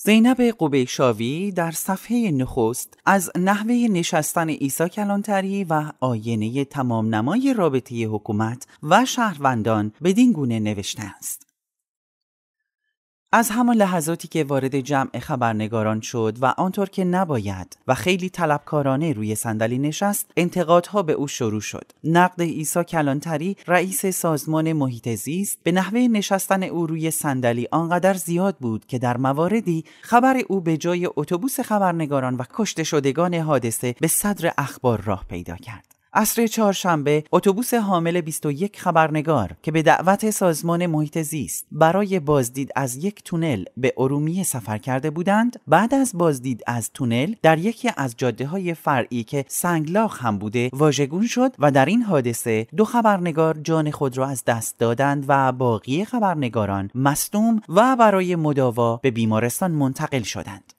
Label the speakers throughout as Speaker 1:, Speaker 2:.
Speaker 1: زینب قبیشاوی در صفحه نخست از نحوه نشستن عیسی کلانتری و آینه تمام نمای رابطه حکومت و شهروندان بدین گونه نوشته است. از همان لحظاتی که وارد جمع خبرنگاران شد و آنطور که نباید و خیلی طلبکارانه روی صندلی نشست انتقادها به او شروع شد نقد عیسی کلانتری رئیس سازمان محیط زیست به نحوه نشستن او روی صندلی آنقدر زیاد بود که در مواردی خبر او به جای اتوبوس خبرنگاران و کشته شدگان حادثه به صدر اخبار راه پیدا کرد عصر چهارشنبه اتوبوس حامل 21 خبرنگار که به دعوت سازمان محیط زیست برای بازدید از یک تونل به ارومیه سفر کرده بودند بعد از بازدید از تونل در یکی از جاده های فرعی که سنگلاخ هم بوده واژگون شد و در این حادثه دو خبرنگار جان خود را از دست دادند و باقی خبرنگاران مصدوم و برای مداوا به بیمارستان منتقل شدند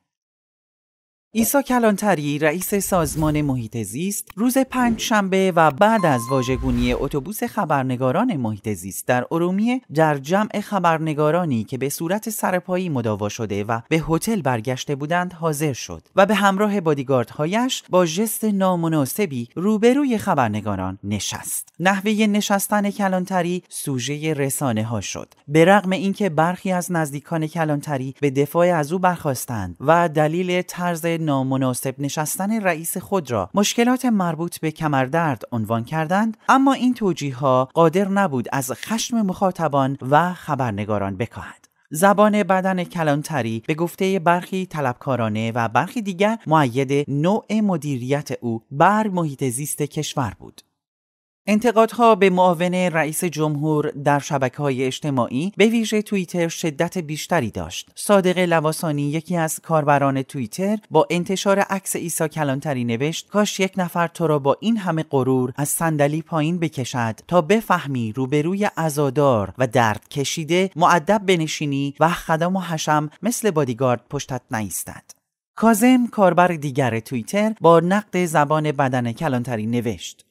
Speaker 1: ایسا کلانتری رئیس سازمان محیط زیست روز پنج شنبه و بعد از واژگونی اتوبوس خبرنگاران محیط زیست در ارومیه در جمع خبرنگارانی که به صورت سرپایی مداوا شده و به هتل برگشته بودند حاضر شد و به همراه بادیگاردهایش با ژست نامناسبی روبروی خبرنگاران نشست نحوه نشستن کلانتری سوژه رسانه ها شد به رغم اینکه برخی از نزدیکان کلانتری به دفاع از او برخواستند و دلیل طرز نامناسب نشستن رئیس خود را مشکلات مربوط به کمردرد عنوان کردند اما این توجیه ها قادر نبود از خشم مخاطبان و خبرنگاران بکاهد زبان بدن کلانتری به گفته برخی طلبکارانه و برخی دیگر معید نوع مدیریت او بر محیط زیست کشور بود انتقادها به معاون رئیس جمهور در شبکه های اجتماعی به ویژه توییتر شدت بیشتری داشت. صادق لواسانی یکی از کاربران توییتر با انتشار عکس عیسی کلانتری نوشت کاش یک نفر تو را با این همه غرور از صندلی پایین بکشد تا بفهمی روبروی عزادار و درد کشیده معدب بنشینی و خدم و حشم مثل بادیگارد پشتت نیستد کازم کاربر دیگر توییتر با نقد زبان بدن کلانتری نوشت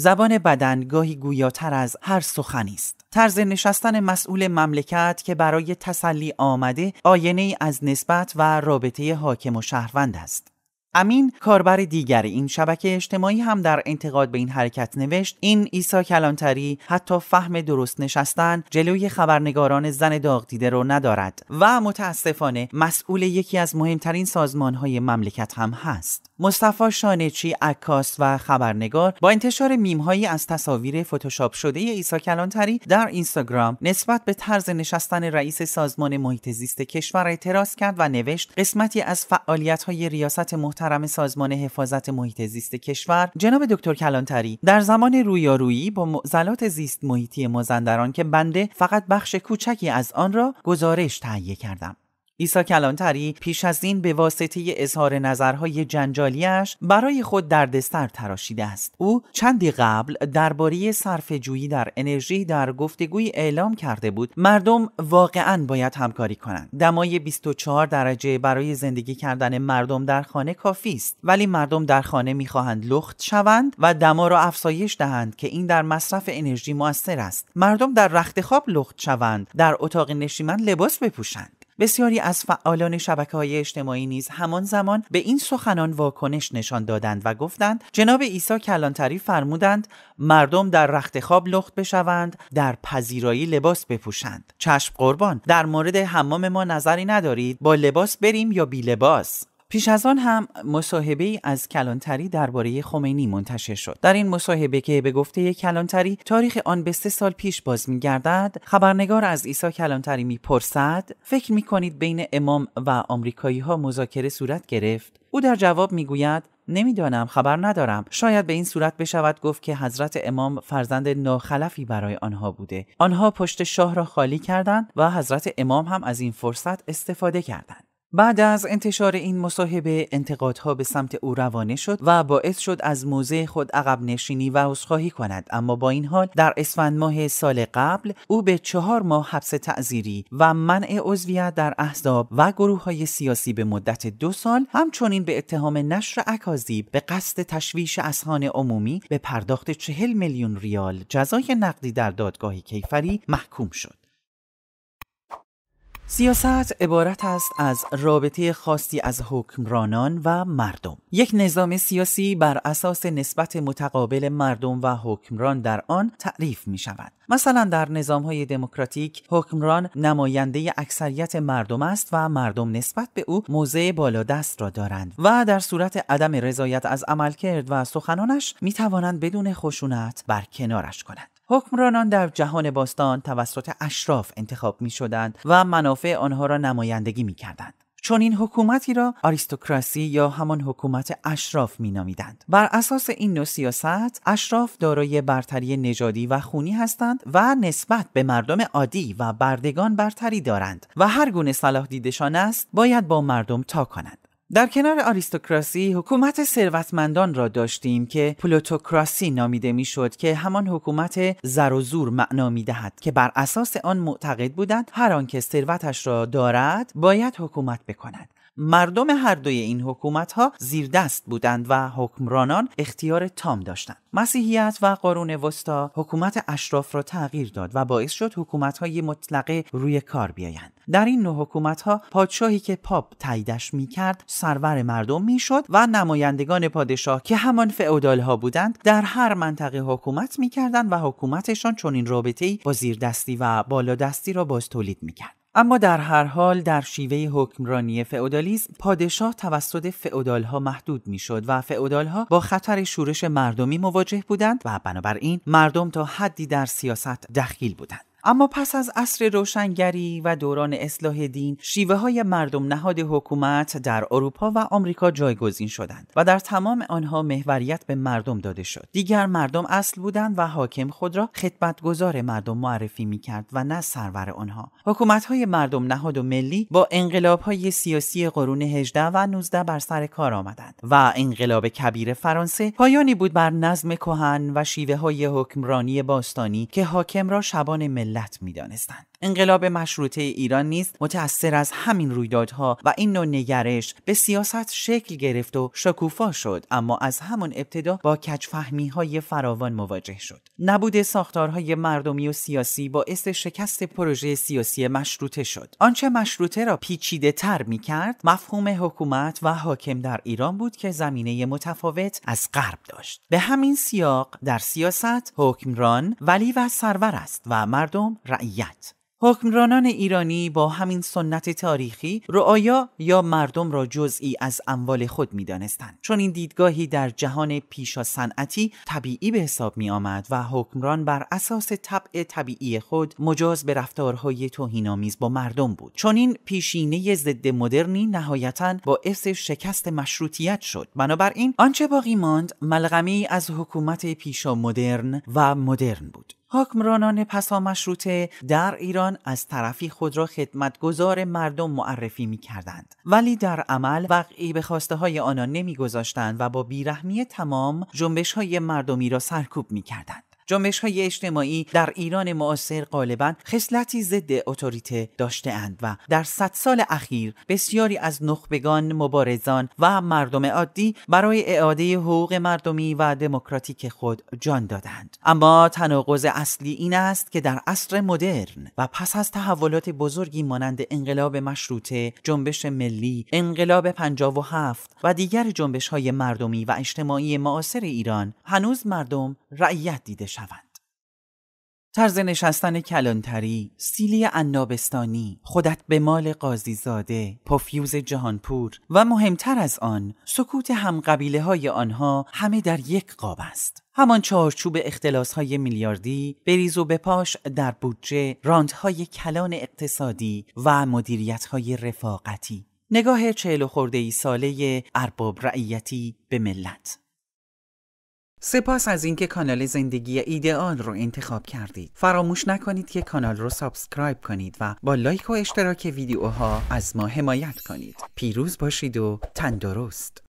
Speaker 1: زبان بدن گاهی گویاتر از هر سخنی است طرز نشستن مسئول مملکت که برای تسلی آمده آینه ای از نسبت و رابطه حاکم و شهروند است امین کاربر دیگر این شبکه اجتماعی هم در انتقاد به این حرکت نوشت این ایسا کلانتری حتی فهم درست نشستن جلوی خبرنگاران زن داغ دیده رو ندارد و متاسفانه مسئول یکی از مهمترین سازمانهای مملکت هم هست مصطفی شانچی عکاس و خبرنگار با انتشار هایی از تصاویر فتوشاپ شده عیسی کلانتری در اینستاگرام نسبت به طرز نشستن رئیس سازمان محیط زیست کشور اعتراض کرد و نوشت قسمتی از فعالیت های ریاست محترم سازمان حفاظت محیط زیست کشور جناب دکتر کلانتری در زمان رویارویی با معضلات زیست محیطی مازندران که بنده فقط بخش کوچکی از آن را گزارش تهیه کردم ایسا کلانتری پیش از این به واسطه اظهار نظرهای جنجالیش برای خود دردسر تراشیده است او چندی قبل درباره صرف جویی در انرژی در گفتگوی اعلام کرده بود مردم واقعا باید همکاری کنند دمای 24 درجه برای زندگی کردن مردم در خانه کافی است ولی مردم در خانه میخواهند لخت شوند و دما را افزایش دهند که این در مصرف انرژی موثر است مردم در رختخواب لخت شوند در اتاق نشیمن لباس بپوشند بسیاری از فعالان شبکه های اجتماعی نیز همان زمان به این سخنان واکنش نشان دادند و گفتند جناب عیسی کلانتری فرمودند مردم در رختخواب لخت بشوند در پذیرایی لباس بپوشند چشم قربان در مورد حمام ما نظری ندارید با لباس بریم یا بی لباس پیش از آن هم مصاحبه ای از کلانتری درباره خمینی منتشر شد در این مصاحبه که به گفته کلانتری تاریخ آن به سه سال پیش باز میگردد خبرنگار از ایسا کلانتری میپرسد فکر کنید بین امام و آمریکایی ها مذاکره صورت گرفت او در جواب میگوید نمیدانم خبر ندارم شاید به این صورت بشود گفت که حضرت امام فرزند ناخلفی برای آنها بوده آنها پشت شاه را خالی کردند و حضرت امام هم از این فرصت استفاده کردند بعد از انتشار این مصاحبه انتقادها به سمت او روانه شد و باعث شد از موزه خود عقب نشینی و عذرخواهی کند اما با این حال در اسفند ماه سال قبل او به چهار ماه حبس تعذیری و منع عضویت در احزاب و گروه های سیاسی به مدت دو سال همچنین به اتهام نشر اکاذیب به قصد تشویش اذهان عمومی به پرداخت چهل میلیون ریال جزای نقدی در دادگاه کیفری محکوم شد سیاست عبارت است از رابطه خاصی از حکمرانان و مردم یک نظام سیاسی بر اساس نسبت متقابل مردم و حکمران در آن تعریف می شود مثلا در نظام های دموکراتیک حکمران نماینده اکثریت مردم است و مردم نسبت به او موضع بالادست را دارند و در صورت عدم رضایت از عملکرد و سخنانش می توانند بدون خشونت بر کنارش کنند حکمرانان در جهان باستان توسط اشراف انتخاب می شدند و منافع آنها را نمایندگی می کردند. چون این حکومتی را آریستوکراسی یا همان حکومت اشراف نامیدند. بر اساس این نوع سیاست اشراف دارای برتری نژادی و خونی هستند و نسبت به مردم عادی و بردگان برتری دارند و هر گونه صلاح دیدشان است باید با مردم تا کنند در کنار آریستوکراسی حکومت ثروتمندان را داشتیم که پلوتوکراسی نامیده میشد که همان حکومت زر و زور معنا میدهد که بر اساس آن معتقد بودند هر آنکه ثروتش را دارد باید حکومت بکند مردم هر دوی این حکومت ها زیر دست بودند و حکمرانان اختیار تام داشتند مسیحیت و قارون وسطا حکومت اشراف را تغییر داد و باعث شد حکومت های مطلقه روی کار بیایند در این نوع حکومت ها پادشاهی که پاپ تاییدش می کرد سرور مردم می شد و نمایندگان پادشاه که همان فعودال ها بودند در هر منطقه حکومت می کردند و حکومتشان چنین رابطه ای با دستی و دستی را باز تولید می اما در هر حال در شیوه حکمرانی فئودالیسم پادشاه توسط فئودالها محدود میشد و فئودالها با خطر شورش مردمی مواجه بودند و بنابراین مردم تا حدی در سیاست دخیل بودند اما پس از عصر روشنگری و دوران اصلاح دین شیوه های مردم نهاد حکومت در اروپا و آمریکا جایگزین شدند و در تمام آنها محوریت به مردم داده شد دیگر مردم اصل بودند و حاکم خود را خدمتگزار مردم معرفی می کرد و نه سرور آنها حکومت های مردم نهاد و ملی با انقلاب های سیاسی قرون 18 و 19 بر سر کار آمدند و انقلاب کبیر فرانسه پایانی بود بر نظم کهن و شیوه های حکمرانی باستانی که حاکم را شبان ملت ملت میدانستند انقلاب مشروطه ایران نیز متأثر از همین رویدادها و این نوع نگرش به سیاست شکل گرفت و شکوفا شد اما از همان ابتدا با کچفهمی های فراوان مواجه شد نبود ساختارهای مردمی و سیاسی باعث شکست پروژه سیاسی مشروطه شد آنچه مشروطه را پیچیده تر می کرد مفهوم حکومت و حاکم در ایران بود که زمینه متفاوت از غرب داشت به همین سیاق در سیاست حکمران ولی و سرور است و مردم مردم رعیت حکمرانان ایرانی با همین سنت تاریخی رعایا یا مردم را جزئی از اموال خود می دانستند. چون این دیدگاهی در جهان پیشا صنعتی طبیعی به حساب می آمد و حکمران بر اساس طبع طبیعی خود مجاز به رفتارهای توهینآمیز با مردم بود چون این پیشینه ضد مدرنی نهایتا باعث شکست مشروطیت شد بنابراین آنچه باقی ماند ملغمی از حکومت پیشا مدرن و مدرن بود حاکمرانان پسا مشروطه در ایران از طرفی خود را خدمتگزار مردم معرفی می کردند. ولی در عمل وقعی به خواسته های آنان نمی گذاشتند و با بیرحمی تمام جنبش های مردمی را سرکوب می کردند. جنبش های اجتماعی در ایران معاصر غالبا خصلتی ضد اتوریته داشته اند و در صد سال اخیر بسیاری از نخبگان مبارزان و مردم عادی برای اعاده حقوق مردمی و دموکراتیک خود جان دادند اما تناقض اصلی این است که در عصر مدرن و پس از تحولات بزرگی مانند انقلاب مشروطه جنبش ملی انقلاب 57 و دیگر جنبش های مردمی و اجتماعی معاصر ایران هنوز مردم رعیت دیده شوند. طرز نشستن کلانتری، سیلی انابستانی، خودت به مال قاضی زاده، پفیوز جهانپور و مهمتر از آن سکوت قبیله های آنها همه در یک قاب است. همان چارچوب اختلاس های میلیاردی بریز و بپاش در بودجه راندهای کلان اقتصادی و مدیریت های رفاقتی نگاه چهل و خورده ای ساله ارباب رعیتی به ملت سپاس از اینکه کانال زندگی ایدئال رو انتخاب کردید. فراموش نکنید که کانال رو سابسکرایب کنید و با لایک و اشتراک ویدیوها از ما حمایت کنید. پیروز باشید و تندرست.